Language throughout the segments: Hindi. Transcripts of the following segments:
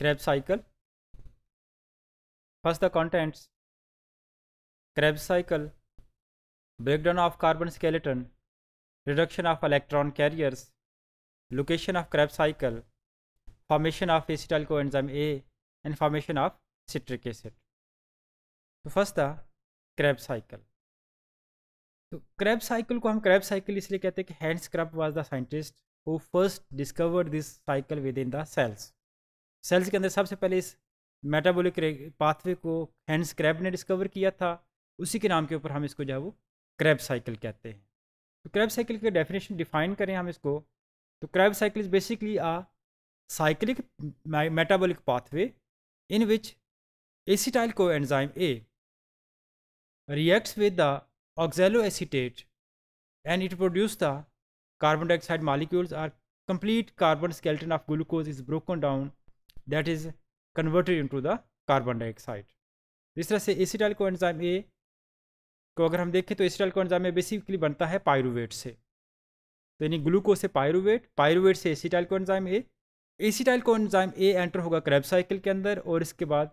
crab cycle first the contents Krebs cycle breakdown of carbon skeleton reduction of electron carriers location of Krebs cycle formation of acetyl coenzyme A and formation of citric acid तो फर्स्ट द क्रैब साइकिल तो क्रैब साइकिल को हम क्रैब साइकिल इसलिए कहते हैं कि Hans Krebs was the scientist who first discovered this cycle within the cells cells के अंदर सबसे पहले इस मेटाबॉलिक पाथवे को हैंड्स क्रैब ने डिस्कवर किया था उसी के नाम के ऊपर हम इसको जो है वो क्रैब साइकिल कहते हैं तो क्रैब साइकिल के डेफिनेशन डिफाइन करें हम इसको तो Krebs cycle is basically a cyclic metabolic pathway in which co acetyl A reacts with the oxaloacetate and it produce the carbon dioxide molecules or complete carbon skeleton of glucose is broken down is converted into the carbon dioxide इस तरह से एसिटाइल को एंजाइम ए को अगर हम देखें तो एसिटाइल को एंजाइम ए बेसिकली बनता है पायरुवेट से तो यानी ग्लूकोज से पायरुवेट पायरुवेट से acetyl coenzyme A acetyl coenzyme A enter होगा क्रेब साइकिल के अंदर और इसके बाद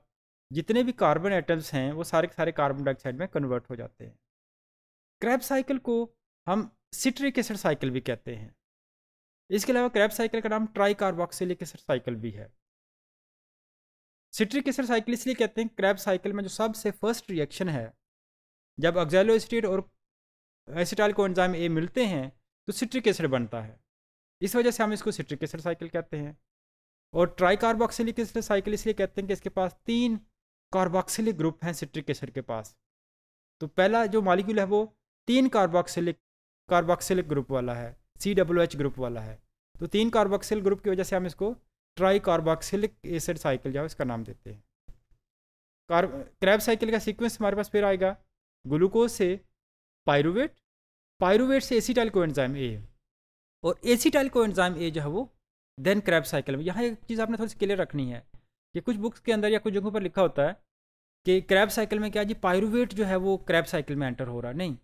जितने भी कार्बन एटम्स हैं वो सारे के सारे कार्बन डाइऑक्साइड में कन्वर्ट हो जाते हैं क्रैब साइकिल को हम सिट्रिक एसिड साइकिल भी कहते हैं इसके अलावा क्रैब साइकिल का नाम ट्राई कार्बोक्सिलिक एसिड साइकिल भी है सिट्रिक एसिड साइकिल इसलिए कहते हैं क्रैप साइकिल में जो सबसे फर्स्ट रिएक्शन है जब ऑक्जेलो एसिटेट और एसिटाइल को एंजाइम ए मिलते हैं तो सिट्रिक एसिड बनता है इस वजह से हम इसको सिट्रिक एसिड साइकिल कहते हैं और ट्राईकार्बोक्सिलिक एसिड साइकिल इसलिए कहते हैं कि इसके पास तीन कार्बोक्सिलिक ग्रुप हैं सिट्रिक एसिड के पास तो पहला जो मालिक्यूल है वो तीन कार्बोक्सिलिक कार्बोक्सिलिक ग्रुप वाला है सी डब्ल्यू एच ग्रुप वाला है तो तीन कार्बोक्सिल ग्रुप की वजह से हम इसको ट्राई कार्बोक्सिलिक एसिड साइकिल जो है इसका नाम देते हैं कार्ब क्रैब साइकिल का सीक्वेंस हमारे पास फिर आएगा ग्लूकोज से पायरुवेट पायरुवेट से एसीटाइल को एंजाइम ए और एसीटाइल को एंजाइम ए जो है वो देन क्रैब साइकिल में यहाँ एक चीज़ आपने थोड़ी सी क्लियर रखनी है कि कुछ बुक्स के अंदर या कुछ जगहों पर लिखा होता है कि क्रैब साइकिल में क्या जी पायरुवेट जो है वो क्रैब साइकिल में एंटर हो रहा है नहीं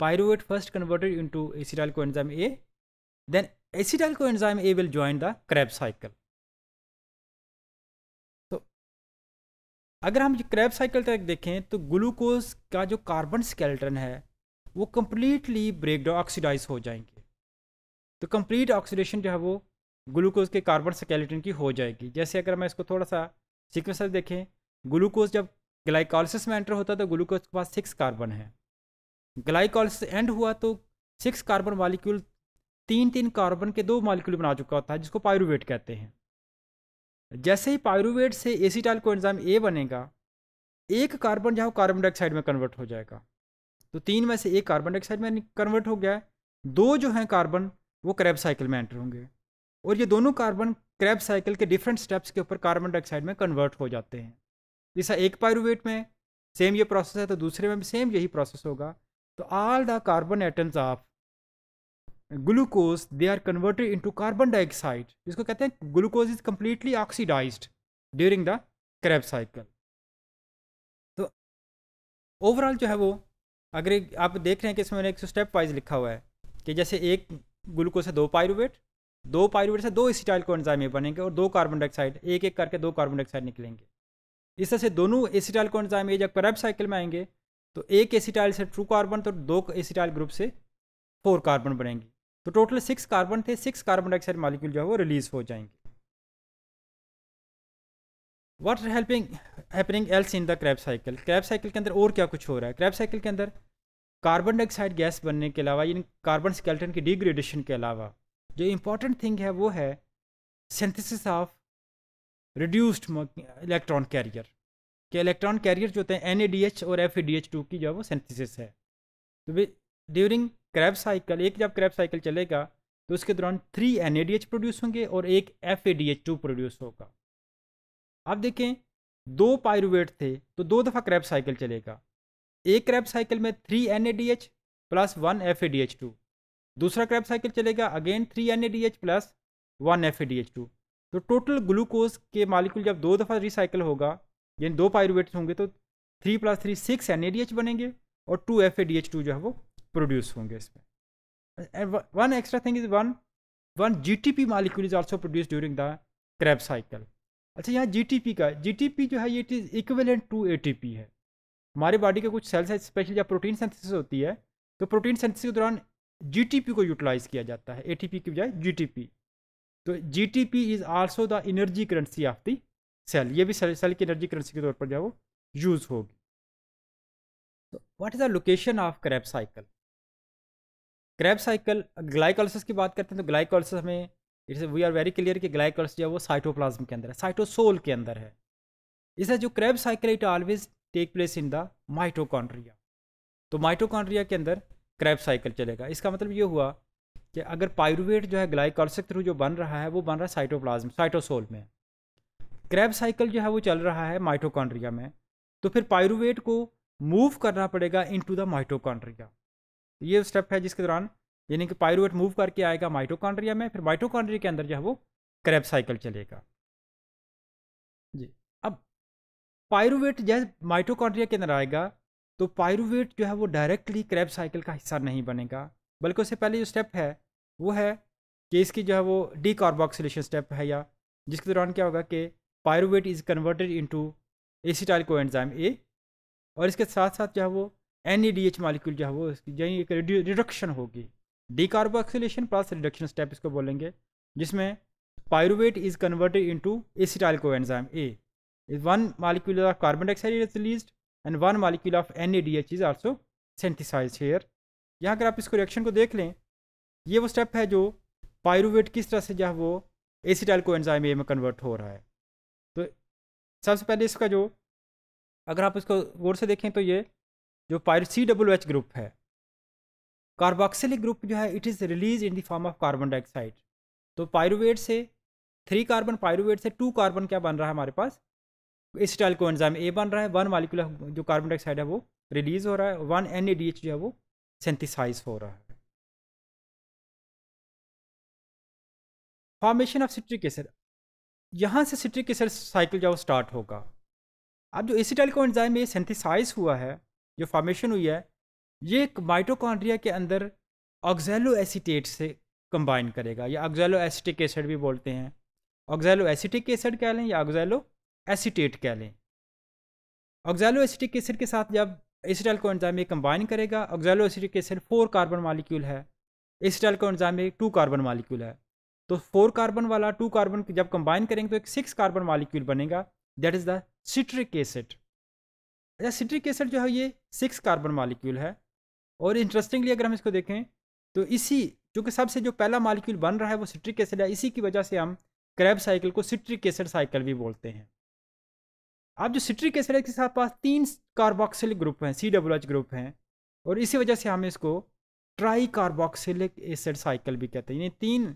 pyruvate first converted into acetyl coenzyme A then acetyl coenzyme A will join the Krebs cycle अगर हम क्रैब साइकिल तक देखें तो ग्लूकोज का जो कार्बन स्केल्टन है वो कम्प्लीटली डाउन ऑक्सीडाइज हो जाएंगे तो कम्प्लीट ऑक्सीडेशन जो है वो ग्लूकोज के कार्बन स्केल्टन की हो जाएगी जैसे अगर मैं इसको थोड़ा सा सिक्वेंस देखें ग्लूकोज जब ग्लाइकोलिसिस में एंटर होता है तो ग्लूकोज के पास सिक्स कार्बन है ग्लाइकोलिसिस एंड हुआ तो सिक्स कार्बन मालिक्यूल तीन तीन कार्बन के दो मालिक्यूल बना चुका होता है जिसको पायरुवेट कहते हैं जैसे ही पायरुवेट से एसीटाइल को एंजाम ए बनेगा एक कार्बन जो है कार्बन डाइऑक्साइड में कन्वर्ट हो जाएगा तो तीन में से एक कार्बन डाइऑक्साइड में कन्वर्ट हो गया है दो जो हैं कार्बन वो क्रैब साइकिल में एंटर होंगे और ये दोनों कार्बन क्रैब साइकिल के डिफरेंट स्टेप्स के ऊपर कार्बन डाइऑक्साइड में कन्वर्ट हो जाते हैं जैसा एक पायरुवेट में सेम ये प्रोसेस है तो दूसरे में भी सेम यही प्रोसेस होगा तो all the carbon atoms of glucose they are converted into carbon dioxide जिसको कहते हैं glucose is completely oxidize during the Krebs cycle तो ओवरऑल जो है वो अगर आप देख रहे हैं कि इसमें मैंने एक स्टेप तो वाइज लिखा हुआ है कि जैसे एक ग्लूकोज है दो पायरुवेट दो पायरुवेट से दो एसिटाइल कोएंजाइम बनेंगे और दो कार्बन डाइऑक्साइड एक एक करके दो कार्बन डाइऑक्साइड निकलेंगे इस तरह से दोनों एसिटाइल को ये जब क्रैप साइकिल में आएंगे तो एक एसिटाइल से ट्रू कार्बन तो दो एसिटाइल ग्रुप से फोर कार्बन बनेंगे तो टोटल सिक्स कार्बन थे सिक्स कार्बन डाइऑक्साइड मालिक्यूल जो है वो रिलीज हो जाएंगे what are helping happening else in the Krebs cycle Krebs cycle के अंदर और क्या कुछ हो रहा है क्रैप साइकिल के अंदर कार्बन डाइऑक्साइड गैस बनने के अलावा इन कार्बन स्केल्टन की डिग्रेडेशन के अलावा जो इंपॉर्टेंट थिंग है वो है synthesis of reduced electron carrier के इलेक्ट्रॉन कैरियर जो होते हैं एन और एफ की जो है वो सिंथेसिस है तो भी ड्यूरिंग क्रैप साइकिल एक जब क्रैप साइकिल चलेगा तो उसके दौरान थ्री एन प्रोड्यूस होंगे और एक एफ प्रोड्यूस होगा अब देखें दो पायरुवेट थे तो दो दफ़ा क्रैप साइकिल चलेगा एक क्रैप साइकिल में three N plus one F two दूसरा क्रैप साइकिल चलेगा again three N plus one F two तो टोटल ग्लूकोज के मालिक्यूल जब दो दफ़ा रिसाइकिल होगा यानी दो पायरुवेट होंगे तो three plus three six N बनेंगे और टू एफ जो है वो प्रोड्यूस होंगे इसमें one extra thing is one one G T P molecule is also produce during the Krebs cycle अच्छा यहाँ जी टी पी का जी टी पी जो है ये it is equivalent to A T P है हमारे बॉडी के कुछ सेल्स हैं स्पेशली जब प्रोटीन सेंथिस होती है तो प्रोटीन सेंथिस के दौरान जी टी पी को यूटिलाइज किया जाता है ए टी पी की बजाय जी टी पी तो G T P is also the energy currency of the cell ये भी सेल, सेल की एनर्जी करेंसी के तौर पर जो है वो यूज़ होगी तो what is the location of Krebs cycle Krebs cycle glycolysis की बात करते हैं तो ग्लाइकोलिसिस में it's we are very clear कि ग्लाइकोलिस जो है वो साइटोप्लाज्म के अंदर है साइटोसोल के अंदर है इसे जो Krebs cycle it always take place in the mitochondria तो माइटोकॉन्ड्रिया के अंदर क्रैब साइकिल चलेगा इसका मतलब ये हुआ कि अगर पायरुवेट जो है ग्लाइकोलिस के थ्रू जो बन रहा है वो बन रहा है साइटोप्लाज्म साइटोसोल में क्रैब साइकिल जो है वो चल रहा है माइटोकॉन्ड्रिया में तो फिर पायरुवेट को मूव करना पड़ेगा इनटू द माइटोकॉन्ड्रिया ये स्टेप है जिसके दौरान यानी कि पायरुवेट मूव करके आएगा माइटोकॉन्ड्रिया में फिर माइटोकॉन्ड्रिया के अंदर जो है वो क्रेब साइकिल चलेगा जी अब पायरुवेट जैसे माइटोकॉन्ड्रिया के अंदर आएगा तो पायरुवेट जो है वो डायरेक्टली क्रेब साइकिल का हिस्सा नहीं बनेगा बल्कि उससे पहले जो स्टेप है वो है कि इसकी जो है वो डी कार्बोक्सिलेशन स्टेप है या जिसके दौरान क्या होगा कि pyruvate is converted into acetyl coenzyme A और इसके साथ साथ जो है वो N E D H molecule जो है वो यानी एक रिडक्शन होगी डिकार्बोक्सिलेशन प्लस रिडक्शन स्टेप इसको बोलेंगे जिसमें pyruvate is converted into acetyl coenzyme A one molecule of carbon dioxide is release and one molecule of N E D H is also synthesize here यहाँ अगर आप इसको रिएक्शन को देख लें ये वो स्टेप है जो पायरुवेट किस तरह से जो है वो एसिटाइल को एंजाइम ए में कन्वर्ट हो रहा है तो सबसे पहले इसका जो अगर आप इसको गौर से देखें तो ये जो सी डब्ल्यू एच ग्रुप है कार्बोक्सिलिक ग्रुप जो है it is release in the form of carbon dioxide तो पायरुवेट से थ्री कार्बन पायरुवेट से टू कार्बन क्या बन रहा है हमारे पास टाइल को एंजाइम ए बन रहा है वन मालिकुलर जो कार्बन डाइऑक्साइड है वो रिलीज हो रहा है one N A D H जो है वो सेंथिसाइज हो रहा है फॉर्मेशन ऑफ सिट्रिक एसिड यहाँ से सिट्रिक एसिड साइकिल जो स्टार्ट होगा अब जो एसिटाइल को एंजाइम ये सेंथिसाइज हुआ है जो फॉर्मेशन हुई है ये एक माइटोकॉन्ड्रिया के अंदर ऑक्जेलो एसीटेट से कंबाइन करेगा या ऑक्जेलो एसिटिक एसिड भी बोलते हैं ऑक्जेलो एसिटिक एसिड कह लें या ऑक्जेलो एसीटेट कह लें ऑक्जेलो एसिटिक एसिड के साथ जब एसिटल को एंजाइम कंबाइन करेगा oxaloacetic acid four carbon molecule है acetyl coenzyme two carbon molecule है तो फोर कार्बन वाला टू कार्बन जब कंबाइन करेंगे तो एक सिक्स कार्बन मालिक्यूल बनेगा that is the citric acid अच्छा सिट्रिक एसिड जो है ये सिक्स कार्बन मालिक्यूल है और इंटरेस्टिंगली अगर हम इसको देखें तो इसी जो कि सबसे जो पहला मालिक्यूल बन रहा है वो सिट्रिक एसिड है इसी की वजह से हम क्रैब साइकिल को सिट्रिक एसिड साइकिल भी बोलते हैं अब जो सिट्रिक एसिड है इसके साथ पास तीन कार्बोक्सिलिक ग्रुप हैं सी डब्ल्यू एच ग्रुप हैं और इसी वजह से हम इसको ट्राई कार्बोक्सिलिक एसिड साइकिल भी कहते हैं यानी तीन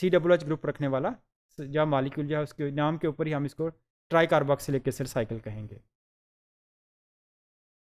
सी डब्ल्यू एच ग्रुप रखने वाला जहाँ मालिक्यूल जो है उसके नाम के ऊपर ही हम इसको ट्राई कार्बोक्सिलिक एसिड साइकिल कहेंगे